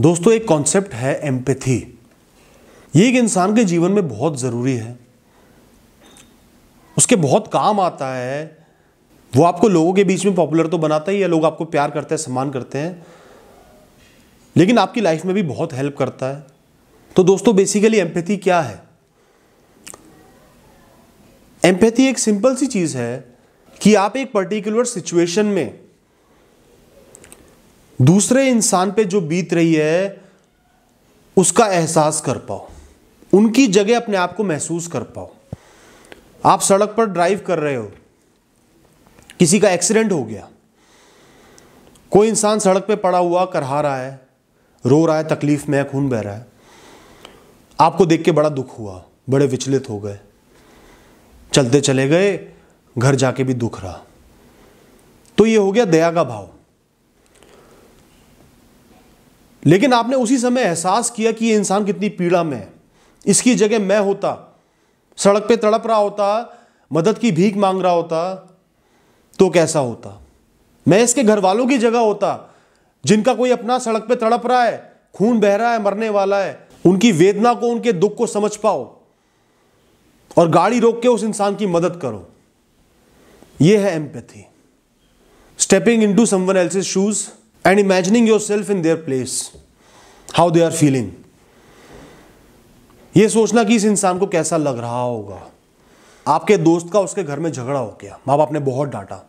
दोस्तों एक कॉन्सेप्ट है एम्पेथी ये एक इंसान के जीवन में बहुत ज़रूरी है उसके बहुत काम आता है वो आपको लोगों के बीच में पॉपुलर तो बनाता ही है लोग आपको प्यार करते हैं सम्मान करते हैं लेकिन आपकी लाइफ में भी बहुत हेल्प करता है तो दोस्तों बेसिकली एम्पेथी क्या है एम्पेथी एक सिंपल सी चीज़ है कि आप एक पर्टिकुलर सिचुएशन में दूसरे इंसान पे जो बीत रही है उसका एहसास कर पाओ उनकी जगह अपने आप को महसूस कर पाओ आप सड़क पर ड्राइव कर रहे हो किसी का एक्सीडेंट हो गया कोई इंसान सड़क पे पड़ा हुआ करहा रहा है रो रहा है तकलीफ में खून बह रहा है आपको देख के बड़ा दुख हुआ बड़े विचलित हो गए चलते चले गए घर जाके भी दुख रहा तो ये हो गया दया का भाव लेकिन आपने उसी समय एहसास किया कि ये इंसान कितनी पीड़ा में है इसकी जगह मैं होता सड़क पे तड़प रहा होता मदद की भीख मांग रहा होता तो कैसा होता मैं इसके घर वालों की जगह होता जिनका कोई अपना सड़क पे तड़प रहा है खून बह रहा है मरने वाला है उनकी वेदना को उनके दुख को समझ पाओ और गाड़ी रोक के उस इंसान की मदद करो यह है empathy stepping into someone else shoes imagining yourself in their place how they are feeling ये सोचना कि इस इंसान को कैसा लग रहा होगा आपके दोस्त का उसके घर में झगड़ा हो गया माँ बाप ने बहुत डांटा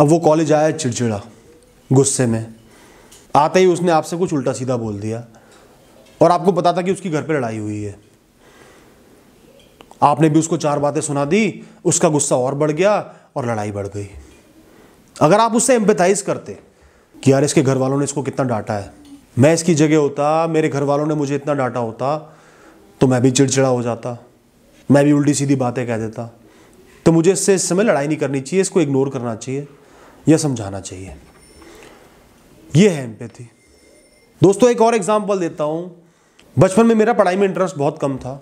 अब वो कॉलेज आया चिड़चिड़ा गुस्से में आते ही उसने आपसे कुछ उल्टा सीधा बोल दिया और आपको पता था कि उसकी घर पे लड़ाई हुई है आपने भी उसको चार बातें सुना दी उसका गुस्सा और बढ़ गया और लड़ाई बढ़ गई अगर आप उससे एम्पेथाइज करते कि यार इसके घर वालों ने इसको कितना डांटा है मैं इसकी जगह होता मेरे घर वालों ने मुझे इतना डांटा होता तो मैं भी चिड़चिड़ा हो जाता मैं भी उल्टी सीधी बातें कह देता तो मुझे इससे इस समय लड़ाई नहीं करनी चाहिए इसको इग्नोर करना चाहिए या समझाना चाहिए ये है एम्पैथी दोस्तों एक और एग्जाम्पल देता हूँ बचपन में मेरा पढ़ाई में इंटरेस्ट बहुत कम था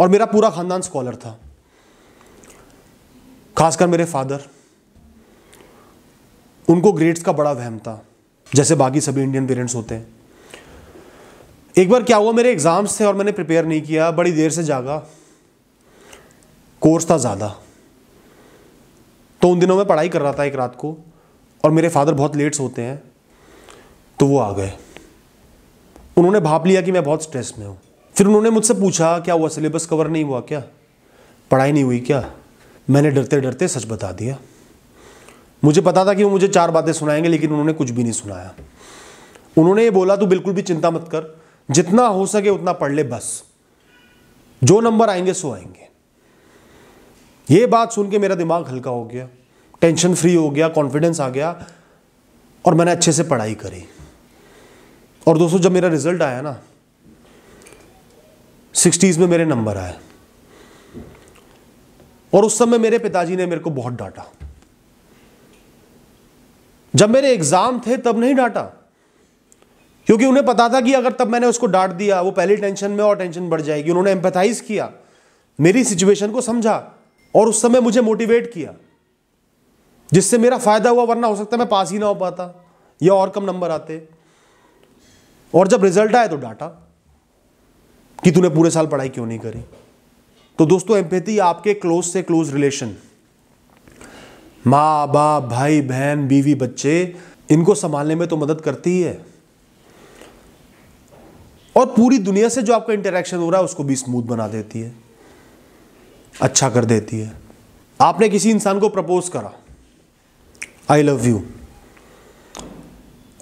और मेरा पूरा ख़ानदान स्कॉलर था खासकर मेरे फादर उनको ग्रेड्स का बड़ा वहम था जैसे बाकी सभी इंडियन पेरेंट्स होते हैं एक बार क्या हुआ मेरे एग्ज़ाम्स थे और मैंने प्रिपेयर नहीं किया बड़ी देर से जागा कोर्स था ज़्यादा तो उन दिनों में पढ़ाई कर रहा था एक रात को और मेरे फादर बहुत लेट सोते हैं तो वो आ गए उन्होंने भाप लिया कि मैं बहुत स्ट्रेस में हूँ फिर उन्होंने मुझसे पूछा क्या हुआ सिलेबस कवर नहीं हुआ क्या पढ़ाई नहीं हुई क्या मैंने डरते डरते सच बता दिया मुझे पता था कि वो मुझे चार बातें सुनाएंगे लेकिन उन्होंने कुछ भी नहीं सुनाया उन्होंने ये बोला तू बिल्कुल भी चिंता मत कर जितना हो सके उतना पढ़ ले बस जो नंबर आएंगे सो आएंगे ये बात सुन के मेरा दिमाग हल्का हो गया टेंशन फ्री हो गया कॉन्फिडेंस आ गया और मैंने अच्छे से पढ़ाई करी और दोस्तों जब मेरा रिजल्ट आया ना सिक्सटीज़ में मेरे नंबर आए और उस समय मेरे पिताजी ने मेरे को बहुत डांटा जब मेरे एग्जाम थे तब नहीं डांटा क्योंकि उन्हें पता था कि अगर तब मैंने उसको डांट दिया वो पहले टेंशन में और टेंशन बढ़ जाएगी उन्होंने एम्पथाइज किया मेरी सिचुएशन को समझा और उस समय मुझे मोटिवेट किया जिससे मेरा फायदा हुआ वरना हो सकता है मैं पास ही ना हो पाता या और कम नंबर आते और जब रिजल्ट आया तो डाटा कि तूने पूरे साल पढ़ाई क्यों नहीं करी तो दोस्तों एम्पेथी आपके क्लोज से क्लोज रिलेशन माँ बाप भाई बहन बीवी बच्चे इनको संभालने में तो मदद करती ही है और पूरी दुनिया से जो आपका इंटरेक्शन हो रहा है उसको भी स्मूथ बना देती है अच्छा कर देती है आपने किसी इंसान को प्रपोज करा आई लव यू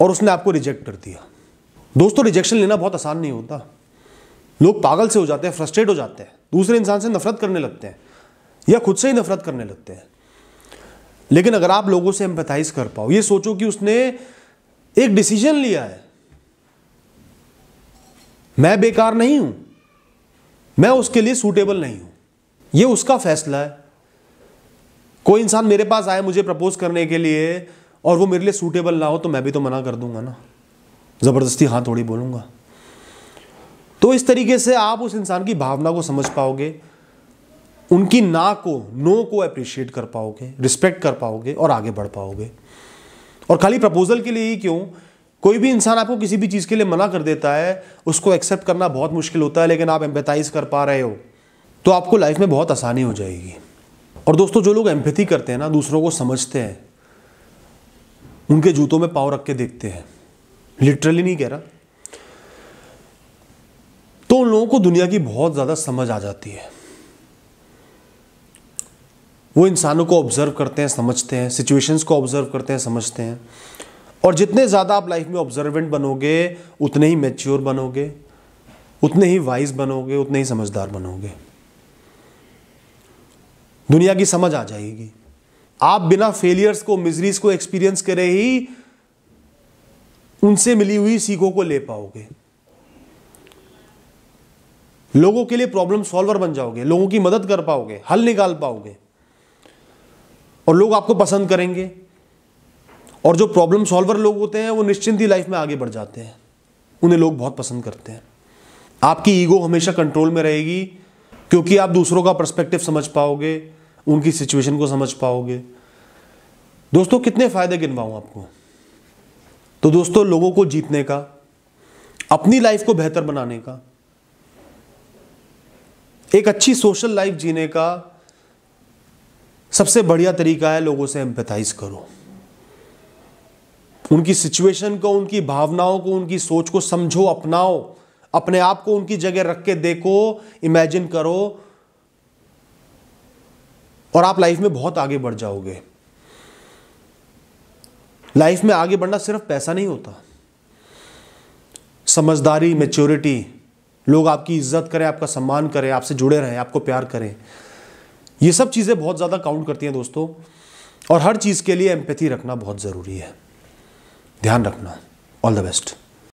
और उसने आपको रिजेक्ट कर दिया दोस्तों रिजेक्शन लेना बहुत आसान नहीं होता लोग पागल से हो जाते हैं फ्रस्ट्रेट हो जाते हैं दूसरे इंसान से नफरत करने लगते हैं या खुद से ही नफरत करने लगते हैं लेकिन अगर आप लोगों से एम्पथाइज कर पाओ ये सोचो कि उसने एक डिसीजन लिया है मैं बेकार नहीं हूं मैं उसके लिए सूटेबल नहीं हूं यह उसका फैसला है कोई इंसान मेरे पास आए मुझे प्रपोज करने के लिए और वो मेरे लिए सूटेबल ना हो तो मैं भी तो मना कर दूंगा ना ज़बरदस्ती हाँ थोड़ी बोलूंगा तो इस तरीके से आप उस इंसान की भावना को समझ पाओगे उनकी ना को नो को अप्रिशिएट कर पाओगे रिस्पेक्ट कर पाओगे और आगे बढ़ पाओगे और खाली प्रपोजल के लिए ही क्यों कोई भी इंसान आपको किसी भी चीज़ के लिए मना कर देता है उसको एक्सेप्ट करना बहुत मुश्किल होता है लेकिन आप एम्पेथाइज कर पा रहे हो तो आपको लाइफ में बहुत आसानी हो जाएगी और दोस्तों जो लोग एम्पेथी करते हैं ना दूसरों को समझते हैं उनके जूतों में पाँव रख के देखते हैं लिटरली नहीं कह रहा तो उन लोगों को दुनिया की बहुत ज़्यादा समझ आ जाती है वो इंसानों को ऑब्ज़र्व करते हैं समझते हैं सिचुएशंस को ऑब्ज़र्व करते हैं समझते हैं और जितने ज़्यादा आप लाइफ में ऑब्जर्वेंट बनोगे उतने ही मेच्योर बनोगे उतने ही वाइज बनोगे उतने ही समझदार बनोगे दुनिया की समझ आ जाएगी आप बिना फेलियर्स को मिजरीज को एक्सपीरियंस करे ही उनसे मिली हुई सीखों को ले पाओगे लोगों के लिए प्रॉब्लम सॉल्वर बन जाओगे लोगों की मदद कर पाओगे हल निकाल पाओगे और लोग आपको पसंद करेंगे और जो प्रॉब्लम सॉल्वर लोग होते हैं वो निश्चिंत ही लाइफ में आगे बढ़ जाते हैं उन्हें लोग बहुत पसंद करते हैं आपकी ईगो हमेशा कंट्रोल में रहेगी क्योंकि आप दूसरों का पर्सपेक्टिव समझ पाओगे उनकी सिचुएशन को समझ पाओगे दोस्तों कितने फ़ायदे गिनवाऊँ आपको तो दोस्तों लोगों को जीतने का अपनी लाइफ को बेहतर बनाने का एक अच्छी सोशल लाइफ जीने का सबसे बढ़िया तरीका है लोगों से एम्पेथाइज करो उनकी सिचुएशन को उनकी भावनाओं को उनकी सोच को समझो अपनाओ अपने आप को उनकी जगह रख के देखो इमेजिन करो और आप लाइफ में बहुत आगे बढ़ जाओगे लाइफ में आगे बढ़ना सिर्फ पैसा नहीं होता समझदारी मेच्योरिटी लोग आपकी इज्जत करें आपका सम्मान करें आपसे जुड़े रहें आपको प्यार करें ये सब चीज़ें बहुत ज़्यादा काउंट करती हैं दोस्तों और हर चीज़ के लिए एम्पैथी रखना बहुत ज़रूरी है ध्यान रखना ऑल द बेस्ट